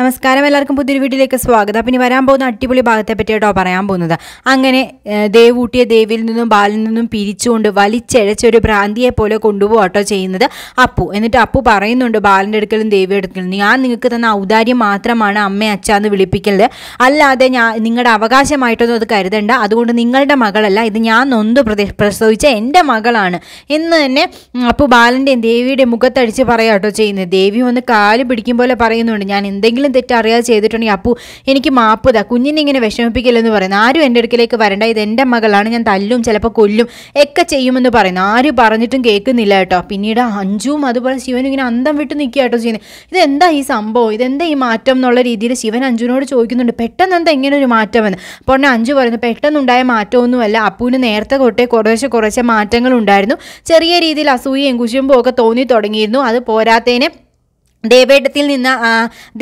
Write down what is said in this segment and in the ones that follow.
നമസ്കാരം എല്ലാവർക്കും പുതിയൊരു വീട്ടിലേക്ക് സ്വാഗതം അപ്പം ഇനി വരാൻ പോകുന്ന അടിപൊളി ഭാഗത്തെ പറ്റിയിട്ടോ പറയാൻ പോകുന്നത് അങ്ങനെ ഊട്ടിയ ദേവിയിൽ നിന്നും ബാലിൽ നിന്നും പിരിച്ചുകൊണ്ട് വലിച്ചഴച്ചൊരു ഒരു ഭ്രാന്തിയെ പോലെ കൊണ്ടുപോകട്ടോ ചെയ്യുന്നത് അപ്പു എന്നിട്ട് അപ്പു പറയുന്നുണ്ട് ബാലിൻ്റെ അടുക്കലും ദേവിയുടെ അടുക്കലും ഞാൻ നിങ്ങൾക്ക് തന്ന ഔദാര്യം മാത്രമാണ് അമ്മ അച്ഛ എന്ന് അല്ലാതെ ഞാൻ നിങ്ങളുടെ അവകാശമായിട്ടൊന്നും അത് കരുതണ്ട അതുകൊണ്ട് നിങ്ങളുടെ മകളല്ല ഇത് ഞാൻ നൊന്ത് പ്രസവിച്ച എൻ്റെ മകളാണ് എന്ന് തന്നെ അപ്പു ബാലൻ്റെയും ദേവിയുടെയും മുഖത്തടിച്ച് പറയാട്ടോ ചെയ്യുന്നത് ദേവി ഒന്ന് കാല് പിടിക്കും പോലെ പറയുന്നുണ്ട് ഞാൻ എന്തെങ്കിലും എന്തെങ്കിലും തെറ്റ് അറിയാതെ ചെയ്തിട്ടുണ്ടെങ്കിൽ അപ്പു എനിക്ക് മാപ്പ് ഇതാ കുഞ്ഞിനെ ഇങ്ങനെ വിഷമിപ്പിക്കില്ലെന്ന് പറയുന്നു ആരും എൻ്റെ അടുക്കലേക്ക് വരണ്ട ഇത് എൻ്റെ മകളാണ് ഞാൻ തല്ലും ചിലപ്പോൾ കൊല്ലും ഒക്കെ ചെയ്യുമെന്ന് പറയുന്നു ആരും പറഞ്ഞിട്ടും കേൾക്കുന്നില്ല കേട്ടോ പിന്നീട് അഞ്ചും അതുപോലെ ശിവനും ഇങ്ങനെ അന്തം വിട്ട് നിൽക്കുക കേട്ടോ ചെയ്യുന്നത് ഇതെന്താ ഈ സംഭവം ഇതെന്താ ഈ മാറ്റം എന്നുള്ള രീതിയിൽ ശിവൻ അഞ്ജുനോട് ചോദിക്കുന്നുണ്ട് പെട്ടെന്ന് എന്താ ഇങ്ങനെ ഒരു മാറ്റം എന്ന് അപ്പോൾ ഉടനെ അഞ്ചു പറയുന്നു പെട്ടെന്നുണ്ടായ മാറ്റമൊന്നുമല്ല അപ്പുവിന് നേരത്തെ തൊട്ടേ കുറേശ്ശെ കുറേശ്ശെ മാറ്റങ്ങളുണ്ടായിരുന്നു ചെറിയ രീതിയിൽ അസൂയയും കുശുമ്പോ ഒക്കെ തോന്നി തുടങ്ങിയിരുന്നു അത് പോരാത്തേനെ ദേവേട്ടത്തിൽ നിന്ന്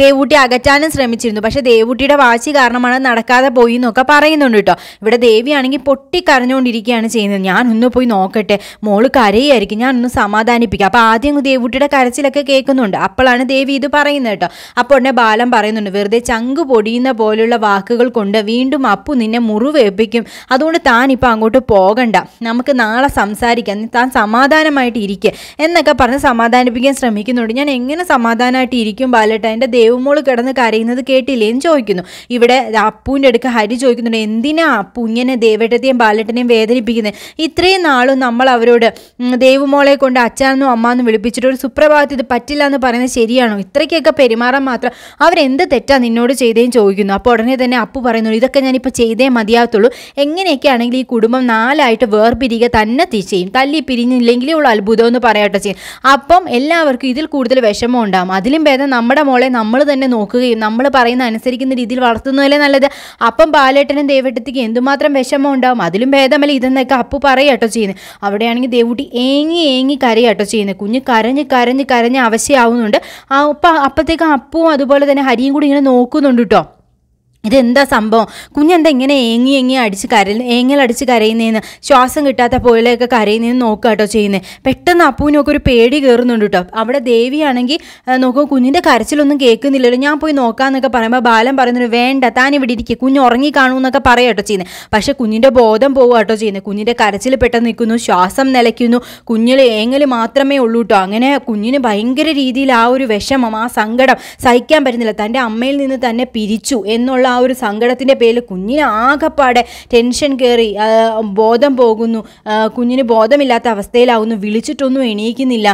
ദേവൂട്ടി അകറ്റാനും ശ്രമിച്ചിരുന്നു പക്ഷെ ദേവൂട്ടിയുടെ വാശി കാരണമാണ് നടക്കാതെ പോയി എന്നൊക്കെ പറയുന്നുണ്ട് കേട്ടോ ഇവിടെ ദേവിയാണെങ്കിൽ പൊട്ടിക്കരഞ്ഞുകൊണ്ടിരിക്കുകയാണ് ചെയ്യുന്നത് ഞാനൊന്ന് പോയി നോക്കട്ടെ മോള് കരയായിരിക്കും ഞാനൊന്ന് സമാധാനിപ്പിക്കുക അപ്പോൾ ആദ്യം ദേവൂട്ടിയുടെ കരച്ചിലൊക്കെ കേൾക്കുന്നുണ്ട് അപ്പോഴാണ് ദേവി ഇത് പറയുന്നത് കേട്ടോ അപ്പോൾ ഉടനെ ബാലം പറയുന്നുണ്ട് വെറുതെ ചങ്ക് പൊടിയുന്ന പോലെയുള്ള വാക്കുകൾ കൊണ്ട് വീണ്ടും അപ്പു നിന്നെ മുറിവേൽപ്പിക്കും അതുകൊണ്ട് താൻ ഇപ്പോൾ അങ്ങോട്ട് പോകണ്ട നമുക്ക് നാളെ സംസാരിക്കാം താൻ സമാധാനമായിട്ട് ഇരിക്കുക എന്നൊക്കെ പറഞ്ഞ് സമാധാനിപ്പിക്കാൻ ശ്രമിക്കുന്നുണ്ട് ഞാൻ എങ്ങനെ സമാ സമാധാനമായിട്ട് ഇരിക്കും ബാലേട്ട എൻ്റെ ദേവമോള് കിടന്ന് കരയുന്നത് കേട്ടില്ലേ എന്ന് ചോദിക്കുന്നു ഇവിടെ അപ്പൂൻ്റെ അടുക്ക ഹരി ചോദിക്കുന്നുണ്ട് എന്തിനാ അപ്പു ഇങ്ങനെ ദേവേട്ടത്തെയും ബാലേട്ടനെയും വേദനിപ്പിക്കുന്നത് ഇത്രയും നാളും നമ്മൾ അവരോട് ദേവുമോളെ കൊണ്ട് അച്ഛനെന്നും അമ്മാന്നും വിളിപ്പിച്ചിട്ട് ഒരു സുപ്രഭാതത്തിൽ ഇത് പറ്റില്ല എന്ന് പറയുന്നത് ശരിയാണോ ഇത്രയ്ക്കൊക്കെ പെരുമാറാൻ മാത്രം അവരെന്ത് തെറ്റാ നിന്നോട് ചെയ്തേയും ചോദിക്കുന്നു അപ്പോൾ ഉടനെ തന്നെ അപ്പു പറയുന്നു ഇതൊക്കെ ഞാനിപ്പോൾ ചെയ്തേ മതിയാകത്തുള്ളൂ എങ്ങനെയൊക്കെ ആണെങ്കിൽ ഈ കുടുംബം നാലായിട്ട് വേർപിരിയുക തന്നെ ചെയ്യും തല്ലി പിരിഞ്ഞില്ലെങ്കിലും ഉള്ള അത്ഭുതം എന്ന് പറയട്ടെ ചെയ്യും അപ്പം എല്ലാവർക്കും ഇതിൽ കൂടുതൽ വിഷമം ഉണ്ടാവും അതിലും ഭേദം നമ്മുടെ മോളെ നമ്മൾ തന്നെ നോക്കുകയും നമ്മൾ പറയുന്ന അനുസരിക്കുന്ന രീതിയിൽ വളർത്തുന്നതല്ലേ നല്ലത് അപ്പം ബാലേട്ടനും ദേവേട്ടത്തിക്ക് എന്തുമാത്രം വിഷമം ഉണ്ടാവും അതിലും ഭേദമല്ല ഇതെന്നൊക്കെ അപ്പു പറയട്ടോ ചെയ്യുന്നത് അവിടെയാണെങ്കിൽ ദേവൂട്ടി ഏങ്ങി ഏങ്ങി കരയാട്ടോ ചെയ്യുന്നത് കുഞ്ഞ് കരഞ്ഞ് കരഞ്ഞ് കരഞ്ഞ് ആ ഉപ്പ അപ്പത്തേക്കും അപ്പവും അതുപോലെ തന്നെ ഹരിയും കൂടി ഇങ്ങനെ നോക്കുന്നുണ്ട് കേട്ടോ ഇതെന്താ സംഭവം കുഞ്ഞെന്താ ഇങ്ങനെ ഏങ്ങി ഏങ്ങി അടിച്ച് കരയിൽ ഏങ്ങലടിച്ച് കരയുന്നതിന് ശ്വാസം കിട്ടാത്ത പോലെയൊക്കെ കരയുന്നതിന് നോക്കുക കേട്ടോ ചെയ്യുന്നത് പെട്ടെന്ന് അപ്പൂവിനൊക്കെ ഒരു പേടി കയറുന്നുണ്ട് കേട്ടോ അവിടെ ദേവിയാണെങ്കിൽ നോക്കുമ്പോൾ കുഞ്ഞിൻ്റെ കരച്ചിലൊന്നും കേൾക്കുന്നില്ലല്ലോ ഞാൻ പോയി നോക്കാമെന്നൊക്കെ പറയുമ്പോൾ ബാലൻ പറയുന്നൊരു വേണ്ട താൻ ഇവിടെ ഇരിക്കുക കുഞ്ഞ് ഉറങ്ങി കാണുമെന്നൊക്കെ പറയാം കേട്ടോ ചെയ്യുന്നത് പക്ഷേ കുഞ്ഞിൻ്റെ ബോധം പോവുക കേട്ടോ ചെയ്യുന്നത് കുഞ്ഞിൻ്റെ കരച്ചിൽ പെട്ടെന്ന് നിൽക്കുന്നു ശ്വാസം നിലയ്ക്കുന്നു കുഞ്ഞിൽ ഏങ്ങൽ മാത്രമേ ഉള്ളൂ കേട്ടോ അങ്ങനെ കുഞ്ഞിന് ഭയങ്കര രീതിയിൽ ആ ഒരു വിഷമം ആ സങ്കടം സഹിക്കാൻ പറ്റുന്നില്ല തൻ്റെ അമ്മയിൽ നിന്ന് തന്നെ പിരിച്ചു എന്നുള്ള ആ ഒരു സങ്കടത്തിൻ്റെ പേരിൽ കുഞ്ഞിനെ ആകെപ്പാടെ ടെൻഷൻ കയറി ബോധം പോകുന്നു കുഞ്ഞിന് ബോധമില്ലാത്ത അവസ്ഥയിലാവുന്നു വിളിച്ചിട്ടൊന്നും എണീക്കുന്നില്ല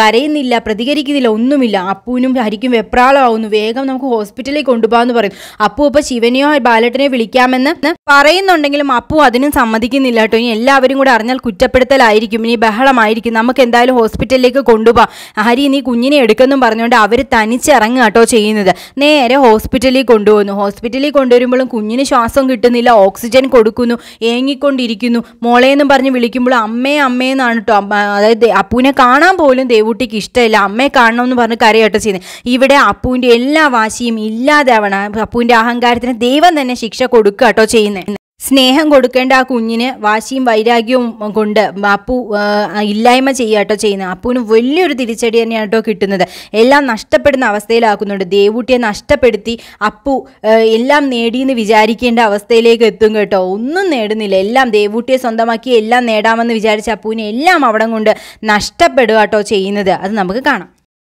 കരയുന്നില്ല പ്രതികരിക്കുന്നില്ല ഒന്നുമില്ല അപ്പൂനും ഹരിക്കും വെപ്രാളമാവുന്നു വേഗം നമുക്ക് ഹോസ്പിറ്റലിൽ കൊണ്ടുപോകാമെന്ന് പറയും അപ്പു ഇപ്പോൾ ശിവനെയോ ബാലട്ടനെ വിളിക്കാമെന്ന് പറയുന്നുണ്ടെങ്കിലും അപ്പു അതിനും സമ്മതിക്കുന്നില്ല കേട്ടോ ഇനി എല്ലാവരും കൂടെ അറിഞ്ഞാൽ കുറ്റപ്പെടുത്തലായിരിക്കും ഇനി ബഹളമായിരിക്കും നമുക്ക് എന്തായാലും ഹോസ്പിറ്റലിലേക്ക് കൊണ്ടുപോകാം ഹരി നീ കുഞ്ഞിനെ എടുക്കുന്നു പറഞ്ഞുകൊണ്ട് അവർ തനിച്ചിറങ്ങുക കേട്ടോ ചെയ്യുന്നത് നേരെ ഹോസ്പിറ്റലിൽ കൊണ്ടുപോകുന്നു ഹോസ്പിറ്റൽ ഹോസ്പിറ്റലിൽ കൊണ്ടുവരുമ്പോഴും കുഞ്ഞിന് ശ്വാസം കിട്ടുന്നില്ല ഓക്സിജൻ കൊടുക്കുന്നു ഏങ്ങിക്കൊണ്ടിരിക്കുന്നു മോളെ പറഞ്ഞ് വിളിക്കുമ്പോൾ അമ്മേ അമ്മേന്നാണ് കേട്ടോ അതായത് അപ്പുവിനെ കാണാൻ പോലും ദേവൂട്ടിക്ക് ഇഷ്ടമില്ല അമ്മയെ എന്ന് പറഞ്ഞ് കരയട്ട ചെയ്യുന്നത് ഇവിടെ അപ്പുവിൻ്റെ എല്ലാ വാശിയും ഇല്ലാതാവണം അപ്പുവിൻ്റെ അഹങ്കാരത്തിന് ദൈവം തന്നെ ശിക്ഷ കൊടുക്കുക കേട്ടോ ചെയ്യുന്നത് സ്നേഹം കൊടുക്കേണ്ട ആ കുഞ്ഞിന് വാശിയും വൈരാഗ്യവും കൊണ്ട് അപ്പു ഇല്ലായ്മ ചെയ്യാട്ടോ ചെയ്യുന്നത് അപ്പുവിന് വലിയൊരു തിരിച്ചടി തന്നെയാണ് കേട്ടോ കിട്ടുന്നത് എല്ലാം നഷ്ടപ്പെടുന്ന അവസ്ഥയിലാക്കുന്നുണ്ട് ദേവൂട്ടിയെ നഷ്ടപ്പെടുത്തി അപ്പു എല്ലാം നേടിയെന്ന് വിചാരിക്കേണ്ട അവസ്ഥയിലേക്ക് എത്തും കേട്ടോ ഒന്നും നേടുന്നില്ല എല്ലാം ദേവൂട്ടിയെ സ്വന്തമാക്കി എല്ലാം നേടാമെന്ന് വിചാരിച്ച അപ്പുവിനെ എല്ലാം അവിടം കൊണ്ട് നഷ്ടപ്പെടുക കേട്ടോ ചെയ്യുന്നത് അത് നമുക്ക് കാണാം